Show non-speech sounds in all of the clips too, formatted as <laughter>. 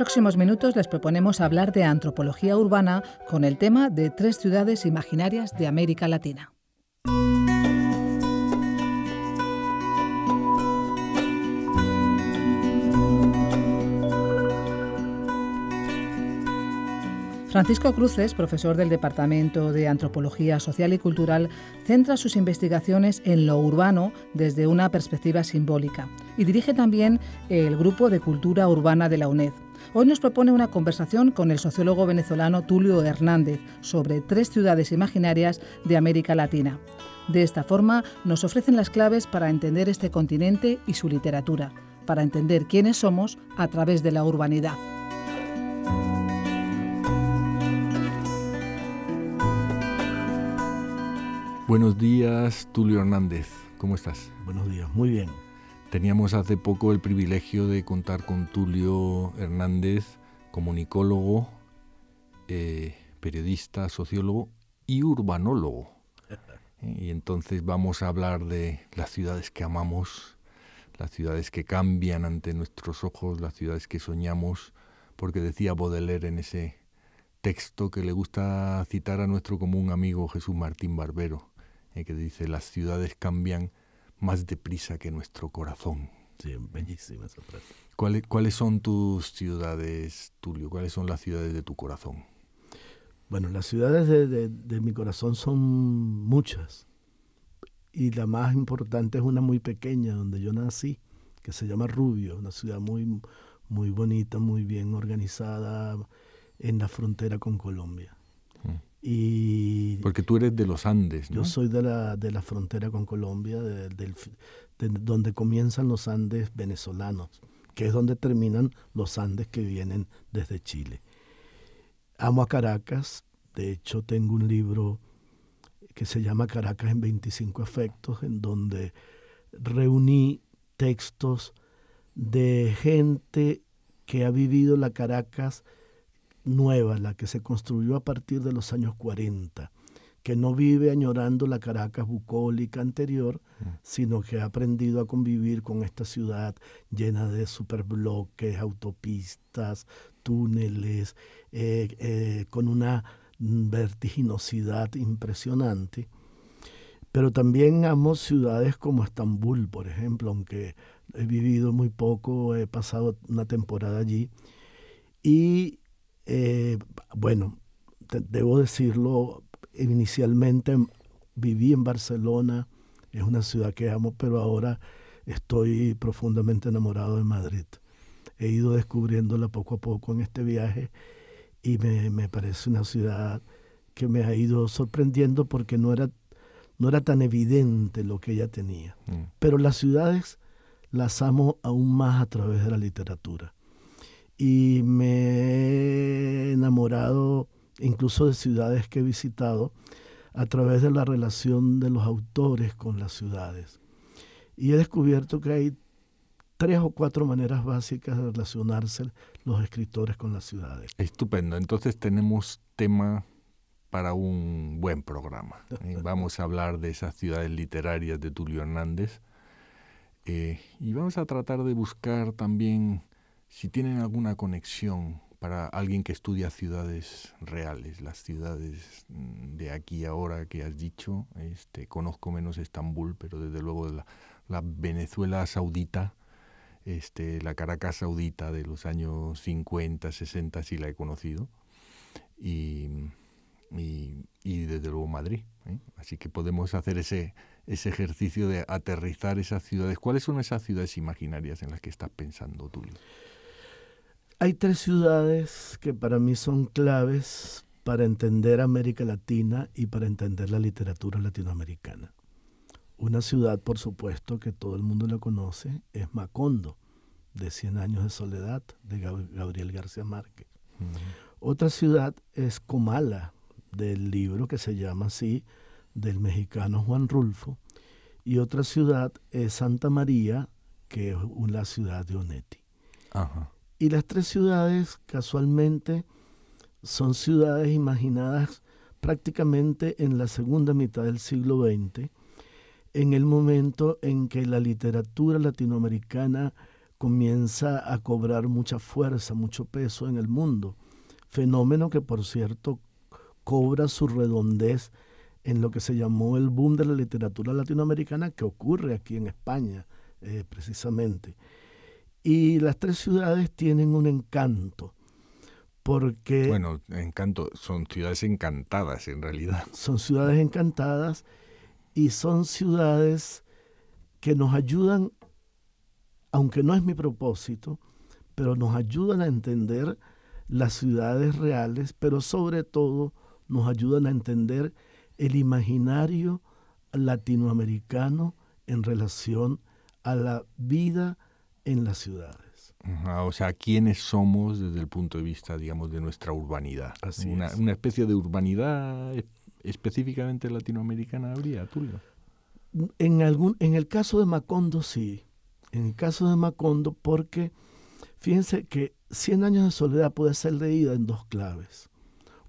En próximos minutos les proponemos hablar de antropología urbana con el tema de tres ciudades imaginarias de América Latina. Francisco Cruces, profesor del Departamento de Antropología Social y Cultural, centra sus investigaciones en lo urbano desde una perspectiva simbólica y dirige también el Grupo de Cultura Urbana de la UNED. Hoy nos propone una conversación con el sociólogo venezolano Tulio Hernández sobre tres ciudades imaginarias de América Latina. De esta forma nos ofrecen las claves para entender este continente y su literatura, para entender quiénes somos a través de la urbanidad. Buenos días, Tulio Hernández. ¿Cómo estás? Buenos días, muy bien. Teníamos hace poco el privilegio de contar con Tulio Hernández, comunicólogo, eh, periodista, sociólogo y urbanólogo. Y entonces vamos a hablar de las ciudades que amamos, las ciudades que cambian ante nuestros ojos, las ciudades que soñamos, porque decía Baudelaire en ese texto que le gusta citar a nuestro común amigo Jesús Martín Barbero, eh, que dice, las ciudades cambian más deprisa que nuestro corazón. Sí, bellísima esa frase. ¿Cuáles, ¿Cuáles son tus ciudades, Tulio? ¿Cuáles son las ciudades de tu corazón? Bueno, las ciudades de, mi corazón son muchas. Y la más importante es una muy pequeña, donde yo nací, que se llama Rubio, una ciudad muy, muy bonita, muy bien organizada en la frontera con Colombia. Mm. Y Porque tú eres de los Andes, ¿no? Yo soy de la, de la frontera con Colombia, donde comienzan los Andes venezolanos, que es donde terminan los Andes que vienen desde Chile. Amo a Caracas, de hecho tengo un libro que se llama Caracas en 25 efectos, en donde reuní textos de gente que ha vivido la Caracas nueva, la que se construyó a partir de los años 40, que no vive añorando la Caracas bucólica anterior, mm. sino que ha aprendido a convivir con esta ciudad llena de superbloques, autopistas, túneles, eh, eh, con una vertiginosidad impresionante. Pero también amo ciudades como Estambul, por ejemplo, aunque he vivido muy poco, he pasado una temporada allí. Y eh, bueno, debo decirlo, inicialmente viví en Barcelona, es una ciudad que amo, pero ahora estoy profundamente enamorado de Madrid. He ido descubriéndola poco a poco en este viaje y me, parece una ciudad que me ha ido sorprendiendo porque no era, no era tan evidente lo que ella tenía. Mm. Pero las ciudades las amo aún más a través de la literatura y me he enamorado incluso de ciudades que he visitado a través de la relación de los autores con las ciudades. Y he descubierto que hay tres o cuatro maneras básicas de relacionarse los escritores con las ciudades. Estupendo, entonces tenemos tema para un buen programa. ¿eh? <laughs> Vamos a hablar de esas ciudades literarias de Tulio Hernández eh, y vamos a tratar de buscar también si tienen alguna conexión para alguien que estudia ciudades reales, las ciudades mm, de aquí ahora que has dicho, este, conozco menos Estambul, pero desde luego la, Venezuela saudita, este, la Caracas saudita de los años 50, 60 si la he conocido, y, desde luego Madrid. ¿eh? Así que podemos hacer ese, ejercicio de aterrizar esas ciudades. ¿Cuáles son esas ciudades imaginarias en las que estás pensando, tú? Hay tres ciudades que para mí son claves para entender América Latina y para entender la literatura latinoamericana. Una ciudad, por supuesto, que todo el mundo la conoce, es Macondo, de Cien años de soledad, de Gabriel García Márquez. Otra ciudad es Comala, del libro que se llama así, del mexicano Juan Rulfo. Y otra ciudad es Santa María, que es la ciudad de Onetti. Ajá. Y las tres ciudades casualmente son ciudades imaginadas prácticamente en la segunda mitad del siglo XX, en el momento en que la literatura latinoamericana comienza a cobrar mucha fuerza, mucho peso en el mundo, fenómeno que por cierto cobra su redondez en lo que se llamó el boom de la literatura latinoamericana que ocurre aquí en España, eh, precisamente. Y las tres ciudades tienen un encanto, porque... Bueno, encanto, son ciudades encantadas en realidad. <laughs> Son ciudades encantadas y son ciudades que nos ayudan, aunque no es mi propósito, pero nos ayudan a entender las ciudades reales, pero sobre todo nos ayudan a entender el imaginario latinoamericano en relación a la vida en las ciudades. o sea, quiénes somos desde el punto de vista, digamos, de nuestra urbanidad. una, especie de urbanidad específicamente latinoamericana habría, Tulio. En, algún, en el caso de Macondo, sí. En el caso de Macondo, porque fíjense que 100 años de soledad puede ser leída en dos claves.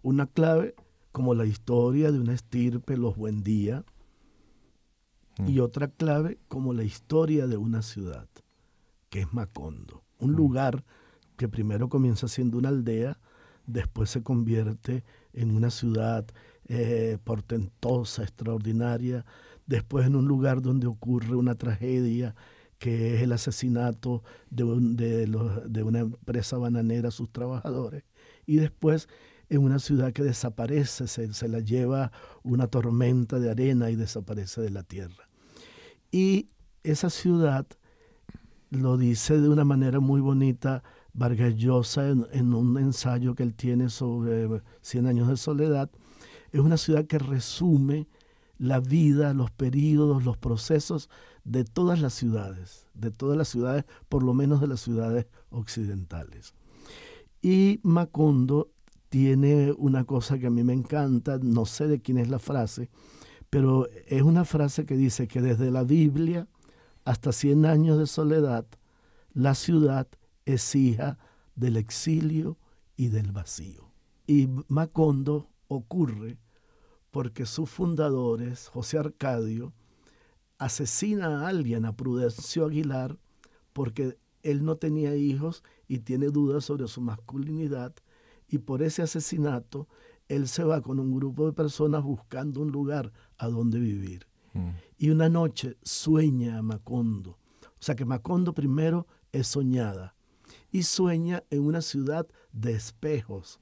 Una clave como la historia de una estirpe, los buen día, mm. y otra clave como la historia de una ciudad que es Macondo. Un mm. lugar que primero comienza siendo una aldea, después se convierte en una ciudad eh, portentosa, extraordinaria, después en un lugar donde ocurre una tragedia que es el asesinato de, una empresa bananera a sus trabajadores, y después en una ciudad que desaparece, se la lleva una tormenta de arena y desaparece de la tierra. Y esa ciudad lo dice de una manera muy bonita Vargas Llosa en, un ensayo que él tiene sobre eh, Cien años de soledad. Es una ciudad que resume la vida, los periodos, los procesos de todas las ciudades, de todas las ciudades, por lo menos de las ciudades occidentales. Y Macondo tiene una cosa que a mí me encanta, no sé de quién es la frase, pero es una frase que dice que desde la Biblia hasta 100 años de soledad, la ciudad es hija del exilio y del vacío. Y Macondo ocurre porque sus fundadores, José Arcadio, asesina a alguien, a Prudencio Aguilar, porque él no tenía hijos y tiene dudas sobre su masculinidad, y por ese asesinato él se va con un grupo de personas buscando un lugar a donde vivir. Y una noche sueña a Macondo. O sea que Macondo primero es soñada y sueña en una ciudad de espejos.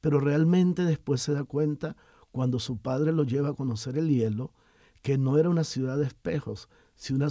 Pero realmente después se da cuenta, cuando su padre lo lleva a conocer el hielo, que no era una ciudad de espejos, sino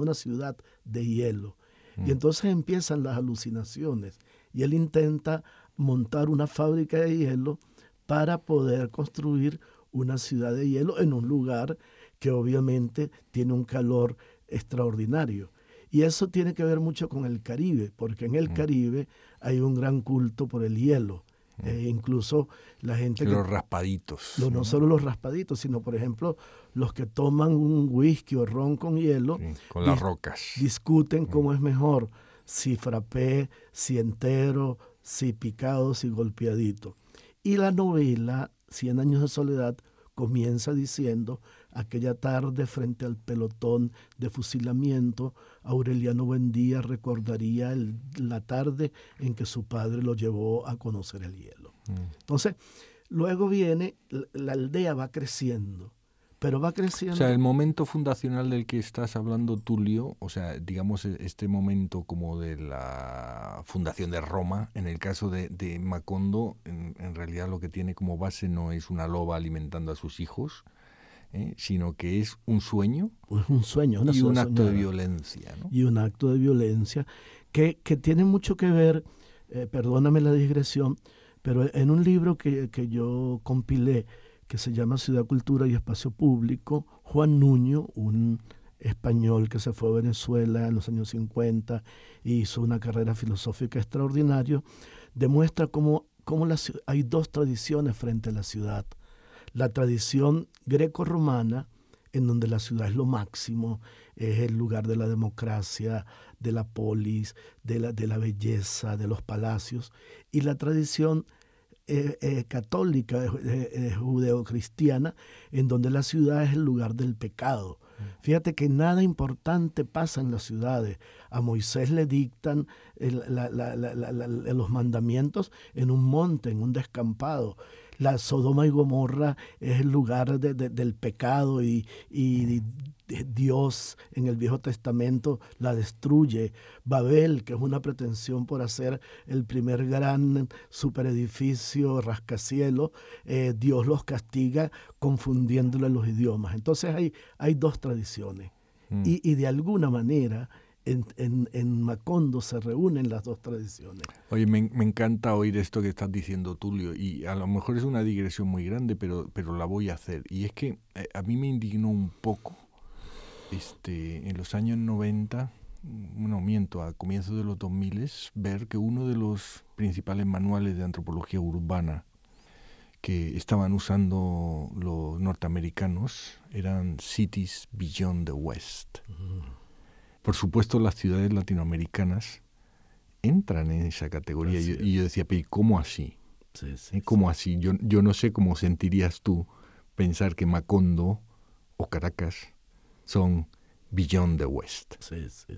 una, ciudad de hielo. Y mm. entonces empiezan las alucinaciones y él intenta montar una fábrica de hielo para poder construir una ciudad de hielo en un lugar que obviamente tiene un calor extraordinario. Y eso tiene que ver mucho con el Caribe, porque en el mm. Caribe hay un gran culto por el hielo. Mm. Eh, incluso la gente... Los raspaditos. no solo los raspaditos, sino por ejemplo los que toman un whisky o ron con hielo. con las rocas. Discuten cómo mm. es mejor, si frappé, si entero, si picado, si golpeadito. Y la novela, Cien años de soledad, comienza diciendo Aquella tarde, frente al pelotón de fusilamiento, Aureliano Buendía recordaría la tarde en que su padre lo llevó a conocer el hielo. Mm. Entonces, luego viene, la aldea va creciendo, pero va creciendo. O sea, el momento fundacional del que estás hablando, Tulio, o sea, digamos e-, este momento como de la fundación de Roma, en el caso de, Macondo, en, realidad lo que tiene como base no es una loba alimentando a sus hijos, ¿eh? sino que es un sueño. Pues un sueño, Y un acto de violencia. ¿no? Y un acto de violencia que, tiene mucho que ver, eh, perdóname la digresión, pero en un libro que, yo compilé, que se llama Ciudad, Cultura y Espacio Público, Juan Nuño, un español que se fue a Venezuela en los años 50 e hizo una carrera filosófica extraordinaria, demuestra cómo, cómo hay dos tradiciones frente a la ciudad. La tradición greco-romana, en donde la ciudad es lo máximo, es el lugar de la democracia, de la polis, de la, de la belleza, de los palacios, y la tradición eh, eh, católica, eh, judeocristiana, en donde la ciudad es el lugar del pecado. Mm. Fíjate que nada importante pasa en las ciudades. A Moisés le dictan los mandamientos en un monte, en un descampado la Sodoma y Gomorra es el lugar del pecado y, Dios en el Viejo Testamento la destruye. Babel, que es una pretensión por hacer el primer gran superedificio rascacielos, eh, Dios los castiga confundiéndole los idiomas. Entonces hay, hay dos tradiciones. Mm. y de alguna manera en, Macondo se reúnen las dos tradiciones. Oye, me, encanta oír esto que estás diciendo, Tulio, y a lo mejor es una digresión muy grande, pero, pero la voy a hacer. Y es que eh, a mí me indignó un poco, este, en los años 90, no miento, a comienzos de los 2000, ver que uno de los principales manuales de antropología urbana que estaban usando los norteamericanos eran Cities Beyond the West. Por supuesto, las ciudades latinoamericanas entran en esa categoría. Y, yo decía, pero ¿cómo así? ¿Eh? ¿Cómo así? Yo, yo no sé cómo sentirías tú pensar que Macondo o Caracas son Beyond the West. Sí, sí,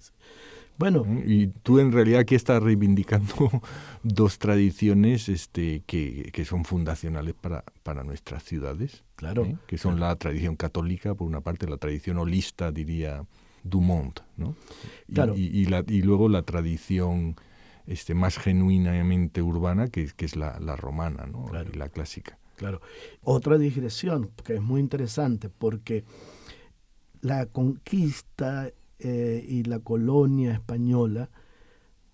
Bueno. ¿Eh? Y tú en realidad aquí estás reivindicando <laughs> dos tradiciones este, que, son fundacionales para, nuestras ciudades. Claro. ¿eh? Que son la tradición católica, por una parte, la tradición holista, diría Dumont, ¿no? Y, la, luego la tradición este, más genuinamente urbana, que, es la, romana, ¿no? la clásica. Claro. Otra digresión que es muy interesante porque la conquista eh, y la colonia española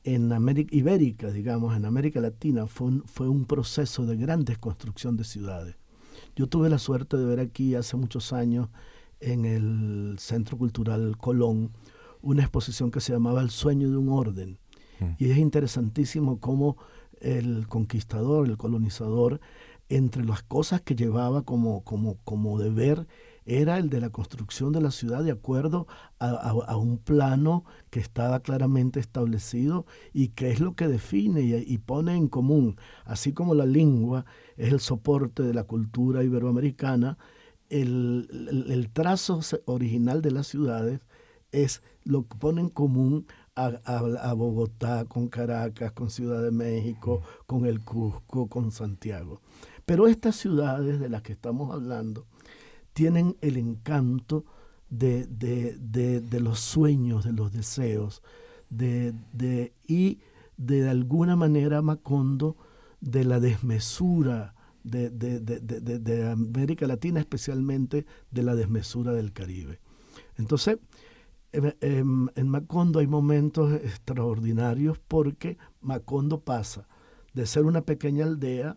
en América Ibérica, digamos, en América Latina, fue un, fue un proceso de gran desconstrucción de ciudades. Yo tuve la suerte de ver aquí hace muchos años en el Centro Cultural Colón una exposición que se llamaba El sueño de un orden. Mm. Y es interesantísimo cómo el conquistador, el colonizador, entre las cosas que llevaba como, deber, era el de la construcción de la ciudad de acuerdo a, un plano que estaba claramente establecido y que es lo que define y, pone en común, así como la lengua es el soporte de la cultura iberoamericana, el, trazo original de las ciudades es lo que pone en común a, Bogotá con Caracas, con Ciudad de México, con el Cusco, con Santiago. Pero estas ciudades de las que estamos hablando tienen el encanto de, de, de los sueños, de los deseos, y de alguna manera Macondo de la desmesura de, América Latina, especialmente de la desmesura del Caribe. Entonces, em, em, en, Macondo hay momentos extraordinarios porque Macondo pasa de ser una pequeña aldea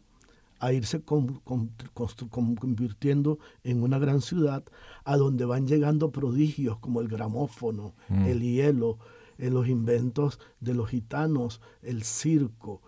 a irse con, convirtiendo en una gran ciudad, a donde van llegando prodigios como el gramófono, mm. el hielo, eh, los inventos de los gitanos, el circo,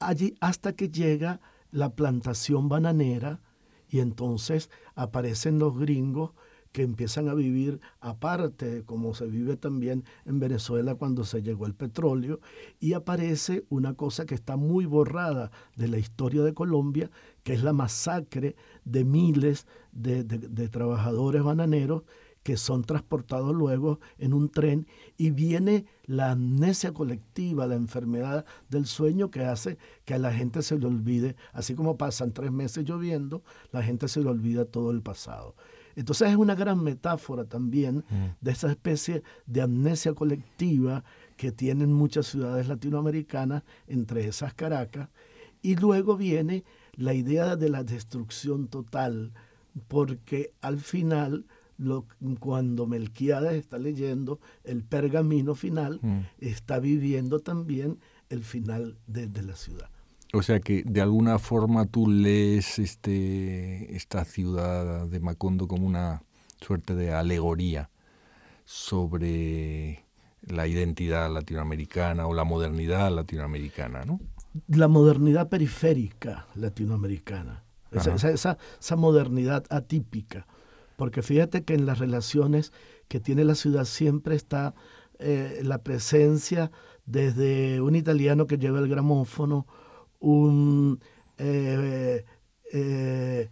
allí hasta que llega la plantación bananera y entonces aparecen los gringos que empiezan a vivir aparte, como se vive también en Venezuela cuando se llegó el petróleo, y aparece una cosa que está muy borrada de la historia de Colombia, que es la masacre de miles de, de trabajadores bananeros que son transportados luego en un tren y viene la amnesia colectiva, la enfermedad del sueño que hace que a la gente se le olvide, así como pasan tres meses lloviendo, la gente se le olvida todo el pasado. Entonces es una gran metáfora también mm. de esa especie de amnesia colectiva que tienen muchas ciudades latinoamericanas, entre esas Caracas, y luego viene la idea de la destrucción total, porque al final cuando Melquiades está leyendo el pergamino final, mm. está viviendo también el final de, la ciudad. O sea que de alguna forma tú lees este, esta ciudad de Macondo como una suerte de alegoría sobre la identidad latinoamericana o la modernidad latinoamericana, ¿no? La modernidad periférica latinoamericana, esa modernidad atípica. Porque fíjate que en las relaciones que tiene la ciudad siempre está eh, la presencia desde un italiano que lleva el gramófono, un, eh, eh,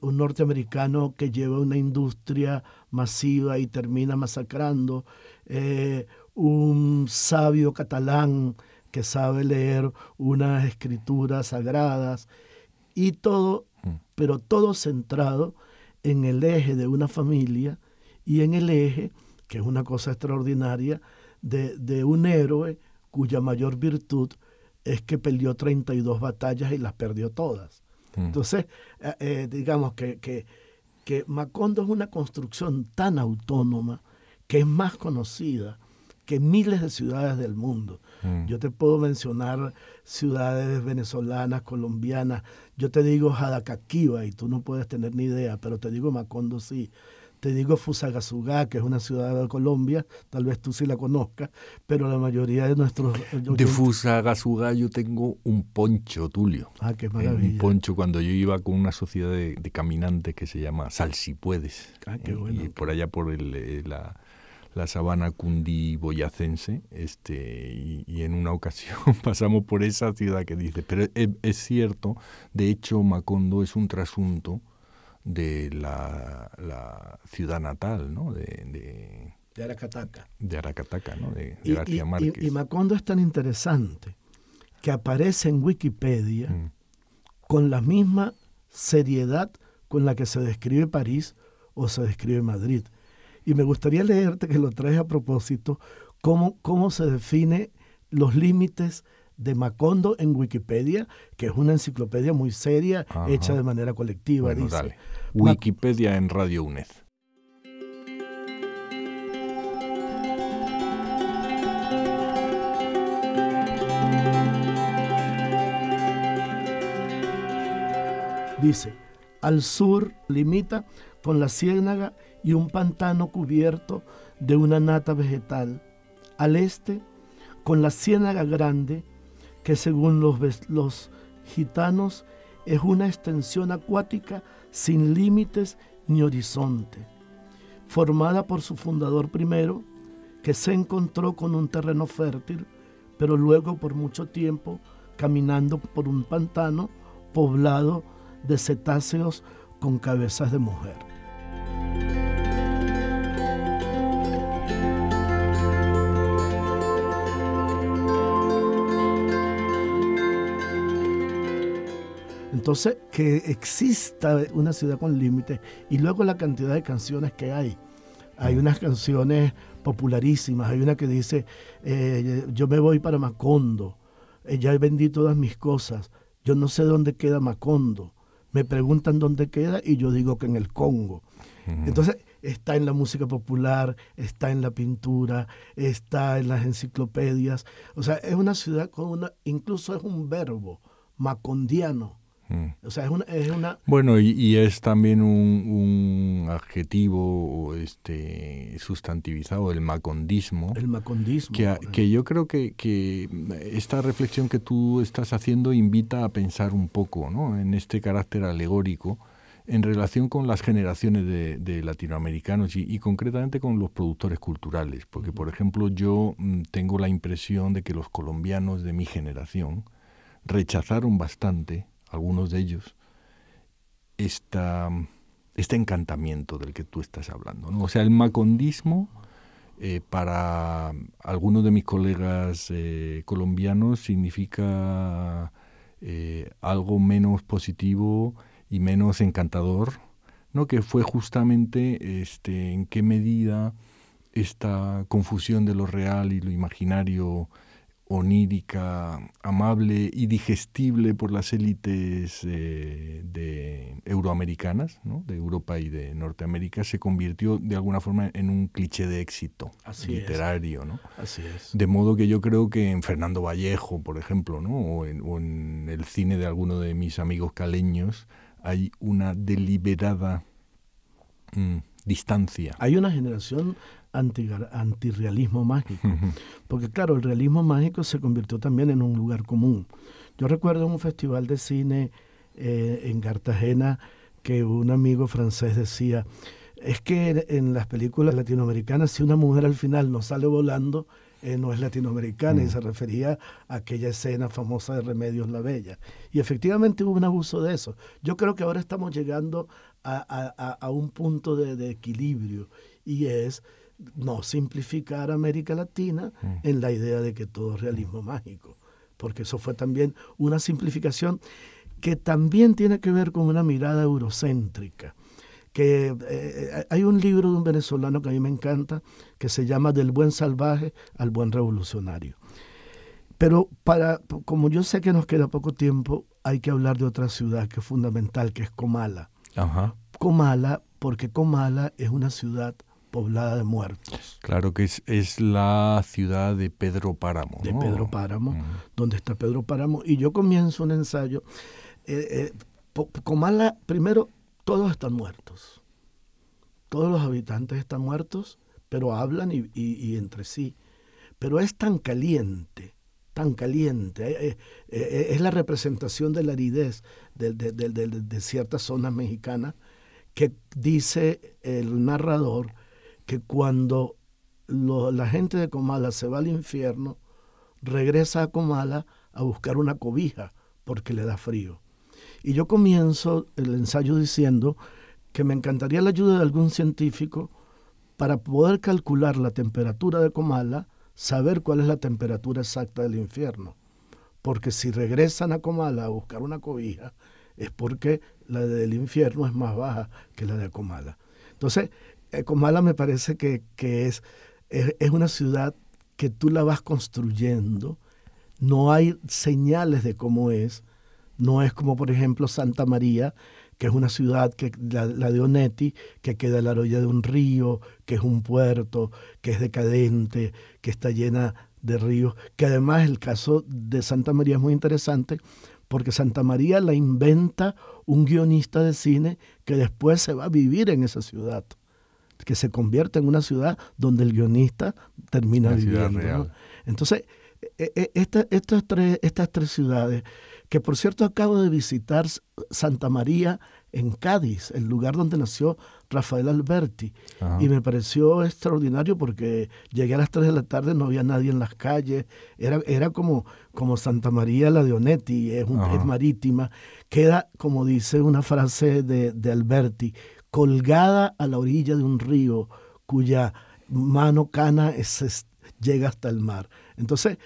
un norteamericano que lleva una industria masiva y termina masacrando, un sabio catalán que sabe leer unas escrituras sagradas, y todo, mm. pero todo centrado en el eje de una familia y en el eje, que es una cosa extraordinaria, de, un héroe cuya mayor virtud es que perdió 32 batallas y las perdió todas. Mm. Entonces, eh, eh, digamos que, que Macondo es una construcción tan autónoma que es más conocida que miles de ciudades del mundo. Mm. Yo te puedo mencionar ciudades venezolanas, colombianas. Yo te digo Jadacaquiba y tú no puedes tener ni idea, pero te digo Macondo sí. Te digo Fusagasugá, que es una ciudad de Colombia, tal vez tú sí la conozcas, pero la mayoría de nuestros... de Fusagasugá yo tengo un poncho, Tulio. Ah, qué eh, maravilla. un poncho cuando yo iba con una sociedad de, caminantes que se llama Salsipuedes. Ah, qué eh, bueno. y por allá por el, eh, la la sabana cundiboyacense, este, y, en una <laughs> ocasión pasamos por esa ciudad que dice, pero e, es, cierto, de hecho Macondo es un trasunto de la, ciudad natal, ¿no? De, de, Aracataca. De Aracataca, ¿no? De, y, García Márquez. Y, Macondo es tan interesante que aparece en Wikipedia mm. con la misma seriedad con la que se describe París o se describe Madrid. Y me gustaría leerte que lo traes a propósito, cómo, cómo se define los límites de Macondo en Wikipedia, que es una enciclopedia muy seria, hecha de manera colectiva. dice. Wikipedia en Radio UNED. Dice, al sur limita con la ciénaga y un pantano cubierto de una nata vegetal. Al este, con la ciénaga grande, que según los, los gitanos es una extensión acuática sin límites ni horizonte, formada por su fundador primero, que se encontró con un terreno fértil, pero luego por mucho tiempo caminando por un pantano poblado de cetáceos con cabezas de mujer. Entonces, que exista una ciudad con límites y luego la cantidad de canciones que hay. Hay mm. unas canciones popularísimas, hay una que dice, eh, yo me voy para Macondo, eh, ya vendí todas mis cosas, yo no sé dónde queda Macondo, me preguntan dónde queda y yo digo que en el Congo. Entonces, está en la música popular, está en la pintura, está en las enciclopedias. O sea, es una ciudad con una, incluso es un verbo macondiano sea, una... Bueno, y, es también un, un, adjetivo este, sustantivizado, el macondismo. El macondismo. Que, yo creo que, esta reflexión que tú estás haciendo invita a pensar un poco ¿no? en este carácter alegórico en relación con las generaciones de, de latinoamericanos y, y, concretamente con los productores culturales. Porque, por ejemplo, yo mm, tengo la impresión de que los colombianos de mi generación rechazaron bastante algunos de ellos, este encantamiento del que tú estás hablando. O sea, el macondismo eh, para algunos de mis colegas eh, colombianos significa eh, algo menos positivo y menos encantador, ¿no? que fue justamente este, en qué medida esta confusión de lo real y lo imaginario onírica, amable y digestible por las élites eh, de euroamericanas, de Europa y de Norteamérica, se convirtió de alguna forma en un cliché de éxito literario. Así De modo que yo creo que en Fernando Vallejo, por ejemplo, ¿no? o, en, el cine de alguno de mis amigos caleños, hay una deliberada... Mm, distancia. Hay una generación antirrealismo mágico. Porque claro, el realismo mágico se convirtió también en un lugar común. Yo recuerdo un festival de cine eh, en Cartagena que un amigo francés decía, es que en las películas latinoamericanas, si una mujer al final no sale volando, eh, no es latinoamericana y mm. se refería a aquella escena famosa de Remedios la Bella. Y efectivamente hubo un abuso de eso. Yo creo que ahora estamos llegando a, a, a un punto de, de equilibrio y es no simplificar América Latina mm. en la idea de que todo es realismo mm. mágico, porque eso fue también una simplificación que también tiene que ver con una mirada eurocéntrica. Que eh, eh, hay un libro de un venezolano que a mí me encanta, que se llama Del buen salvaje al buen revolucionario. Pero para, como yo sé que nos queda poco tiempo, hay que hablar de otra ciudad que es fundamental, que es Comala. Comala, porque Comala es una ciudad poblada de muertos. Claro que es, la ciudad de Pedro Páramo. De Pedro Páramo, donde está Pedro Páramo. Y yo comienzo un ensayo. Eh, eh Comala, primero, todos están muertos. Todos los habitantes están muertos, pero hablan y, entre sí. Pero es tan caliente, tan caliente. Eh, eh, es la representación de la aridez de ciertas zonas mexicanas que dice el narrador que cuando la gente de Comala se va al infierno, regresa a Comala a buscar una cobija porque le da frío. Y yo comienzo el ensayo diciendo que me encantaría la ayuda de algún científico para poder calcular la temperatura de Comala, saber cuál es la temperatura exacta del infierno. Porque si regresan a Comala a buscar una cobija, es porque la del infierno es más baja que la de Comala. Entonces, eh, Comala me parece que, es, es, una ciudad que tú la vas construyendo, no hay señales de cómo es, no es como por ejemplo Santa María, que es una ciudad, que, la, de Onetti, que queda a la orilla de un río, que es un puerto, que es decadente, que está llena de ríos, que además el caso de Santa María es muy interesante porque Santa María la inventa un guionista de cine que después se va a vivir en esa ciudad que se convierte en una ciudad donde el guionista termina viviendo. Entonces, e, e, estas, tres, estas tres ciudades, que por cierto acabo de visitar Santa María en Cádiz, el lugar donde nació Rafael Alberti, y me pareció extraordinario porque llegué a las 3 de la tarde, no había nadie en las calles, era, era como, como Santa María la de Onetti, es, marítima, queda, como dice una frase de, de Alberti, colgada a la orilla de un río cuya mano cana llega hasta el mar. Entonces,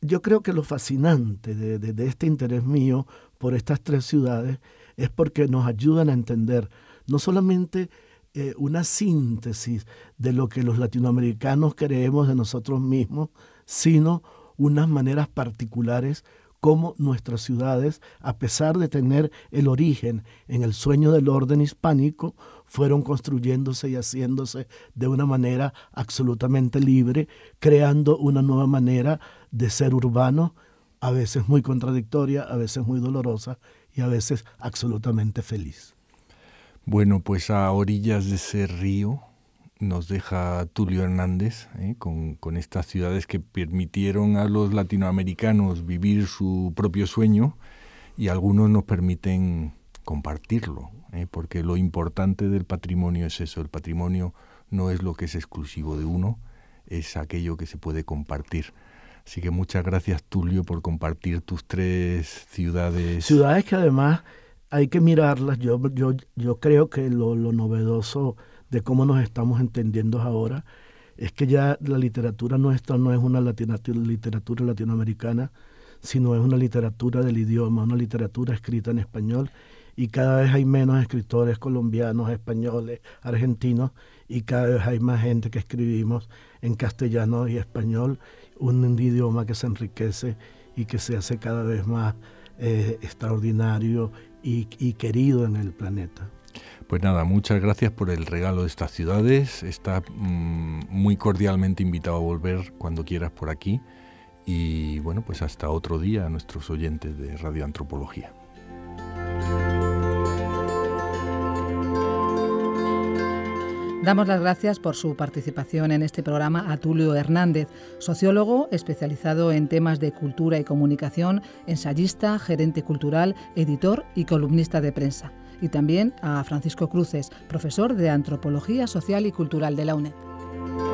yo creo que lo fascinante de, este interés mío por estas tres ciudades es porque nos ayudan a entender no solamente eh, una síntesis de lo que los latinoamericanos creemos de nosotros mismos, sino unas maneras particulares cómo nuestras ciudades, a pesar de tener el origen en el sueño del orden hispánico, fueron construyéndose y haciéndose de una manera absolutamente libre, creando una nueva manera de ser urbano, a veces muy contradictoria, a veces muy dolorosa y a veces absolutamente feliz. Bueno, pues a orillas de ese río nos deja Tulio Hernández, ¿eh? con, estas ciudades que permitieron a los latinoamericanos vivir su propio sueño y algunos nos permiten compartirlo, ¿eh? porque lo importante del patrimonio es eso, el patrimonio no es lo que es exclusivo de uno, es aquello que se puede compartir. Así que muchas gracias Tulio por compartir tus tres ciudades. Ciudades que además hay que mirarlas, yo, yo, yo creo que lo, lo novedoso de cómo nos estamos entendiendo ahora, es que ya la literatura nuestra no es una literatura latinoamericana, sino es una literatura del idioma, una literatura escrita en español, y cada vez hay menos escritores colombianos, españoles, argentinos, y cada vez hay más gente que escribimos en castellano y español, un idioma que se enriquece y que se hace cada vez más eh, extraordinario y querido en el planeta. Pues nada, muchas gracias por el regalo de estas ciudades. Está mm, muy cordialmente invitado a volver cuando quieras por aquí. Y bueno, pues hasta otro día a nuestros oyentes de Radio Antropología. Damos las gracias por su participación en este programa a Tulio Hernández, sociólogo especializado en temas de cultura y comunicación, ensayista, gerente cultural, editor y columnista de prensa y también a Francisco Cruces, profesor de Antropología Social y Cultural de la UNED.